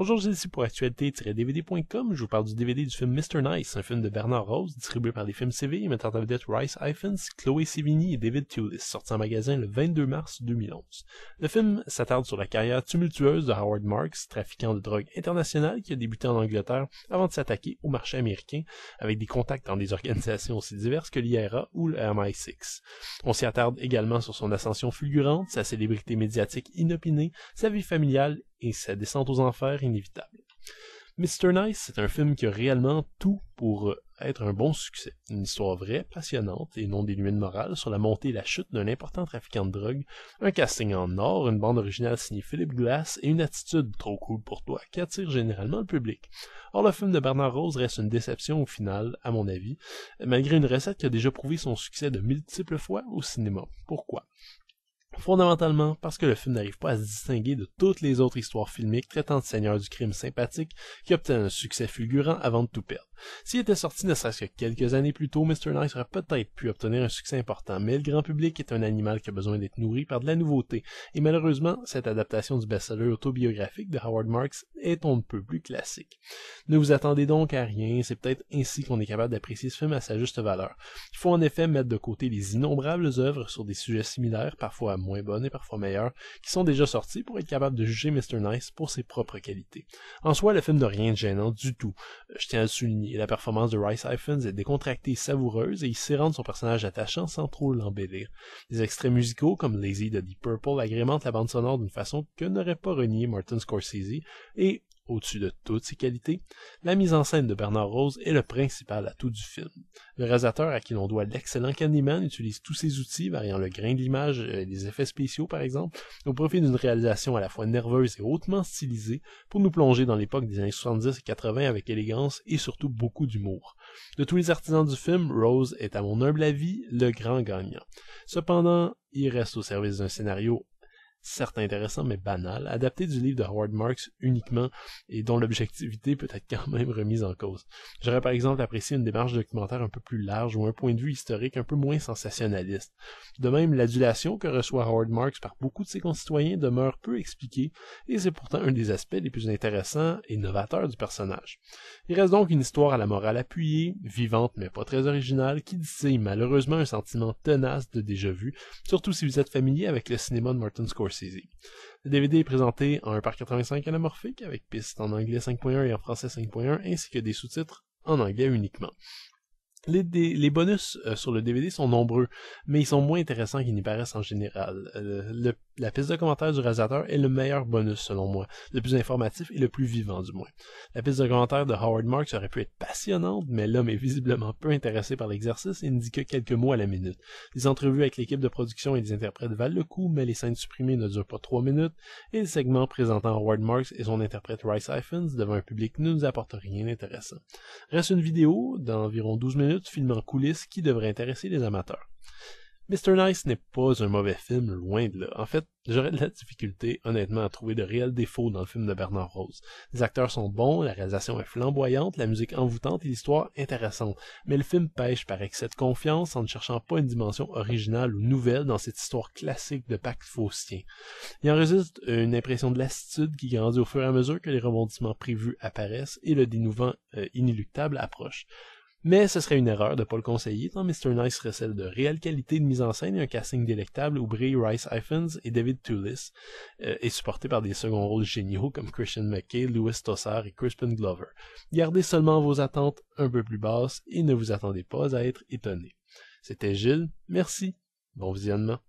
Bonjour, j'ai ici pour actualité-dvd.com. Je vous parle du DVD du film Mr. Nice, un film de Bernard Rose, distribué par les films CV et mettant en vedette Rice Iphens, Chloé Sevigny et David Tulis, sorti en magasin le 22 mars 2011. Le film s'attarde sur la carrière tumultueuse de Howard Marks, trafiquant de drogue internationale qui a débuté en Angleterre avant de s'attaquer au marché américain avec des contacts dans des organisations aussi diverses que l'IRA ou le MI6. On s'y attarde également sur son ascension fulgurante, sa célébrité médiatique inopinée, sa vie familiale et sa descente aux enfers inévitable. Mr. Nice, c'est un film qui a réellement tout pour être un bon succès. Une histoire vraie, passionnante et non dénuée de morale sur la montée et la chute d'un important trafiquant de drogue, un casting en or, une bande originale signée Philip Glass et une attitude trop cool pour toi qui attire généralement le public. Or, le film de Bernard Rose reste une déception au final, à mon avis, malgré une recette qui a déjà prouvé son succès de multiples fois au cinéma. Pourquoi? fondamentalement parce que le film n'arrive pas à se distinguer de toutes les autres histoires filmiques traitant de seigneurs du crime sympathique qui obtiennent un succès fulgurant avant de tout perdre. S'il était sorti ne serait-ce que quelques années plus tôt, Mr. Nice aurait peut-être pu obtenir un succès important, mais le grand public est un animal qui a besoin d'être nourri par de la nouveauté, et malheureusement, cette adaptation du best-seller autobiographique de Howard Marks est on ne peut plus classique. Ne vous attendez donc à rien, c'est peut-être ainsi qu'on est capable d'apprécier ce film à sa juste valeur. Il faut en effet mettre de côté les innombrables œuvres sur des sujets similaires, parfois moins bonnes et parfois meilleures, qui sont déjà sorties pour être capable de juger Mr. Nice pour ses propres qualités. En soi, le film n'a rien de gênant du tout, euh, je tiens à le souligner et la performance de Rice Hyphens est décontractée savoureuse et il sait rendre son personnage attachant sans trop l'embellir. Des extraits musicaux comme Lazy de Purple agrémentent la bande sonore d'une façon que n'aurait pas renié Martin Scorsese et au-dessus de toutes ses qualités, la mise en scène de Bernard Rose est le principal atout du film. Le réalisateur à qui l'on doit l'excellent Candyman utilise tous ses outils, variant le grain de l'image euh, et les effets spéciaux par exemple, au profit d'une réalisation à la fois nerveuse et hautement stylisée pour nous plonger dans l'époque des années 70 et 80 avec élégance et surtout beaucoup d'humour. De tous les artisans du film, Rose est à mon humble avis le grand gagnant. Cependant, il reste au service d'un scénario certes intéressant mais banal, adapté du livre de Howard Marks uniquement et dont l'objectivité peut être quand même remise en cause. J'aurais par exemple apprécié une démarche documentaire un peu plus large ou un point de vue historique un peu moins sensationnaliste. De même, l'adulation que reçoit Howard Marks par beaucoup de ses concitoyens demeure peu expliquée et c'est pourtant un des aspects les plus intéressants et novateurs du personnage. Il reste donc une histoire à la morale appuyée, vivante mais pas très originale, qui distille malheureusement un sentiment tenace de déjà vu, surtout si vous êtes familier avec le cinéma de Martin Scorsese le DVD est présenté en 1 x 85 anamorphique avec pistes en anglais 5.1 et en français 5.1 ainsi que des sous-titres en anglais uniquement. Les, bonus euh, sur le DVD sont nombreux, mais ils sont moins intéressants qu'ils n'y paraissent en général. Euh, la piste de commentaire du réalisateur est le meilleur bonus selon moi, le plus informatif et le plus vivant du moins. La piste de commentaire de Howard Marks aurait pu être passionnante, mais l'homme est visiblement peu intéressé par l'exercice et ne dit que quelques mots à la minute. Les entrevues avec l'équipe de production et des interprètes valent le coup, mais les scènes supprimées ne durent pas trois minutes et le segment présentant Howard Marks et son interprète Rice Iphens devant un public ne nous apporte rien d'intéressant. Reste une vidéo d'environ 12 minutes filmant en coulisses qui devrait intéresser les amateurs. Mr. Nice n'est pas un mauvais film, loin de là. En fait, j'aurais de la difficulté, honnêtement, à trouver de réels défauts dans le film de Bernard Rose. Les acteurs sont bons, la réalisation est flamboyante, la musique envoûtante et l'histoire intéressante. Mais le film pêche par excès de confiance en ne cherchant pas une dimension originale ou nouvelle dans cette histoire classique de pacte faustien. Il en résulte une impression de lassitude qui grandit au fur et à mesure que les rebondissements prévus apparaissent et le dénouement euh, inéluctable approche mais ce serait une erreur de ne pas le conseiller tant Mr. Nice serait celle de réelle qualité de mise en scène et un casting délectable où Brie Rice Iphens et David Toulis euh, est supporté par des seconds rôles géniaux comme Christian McKay, Louis Tossard et Crispin Glover. Gardez seulement vos attentes un peu plus basses et ne vous attendez pas à être étonné. C'était Gilles, merci, bon visionnement.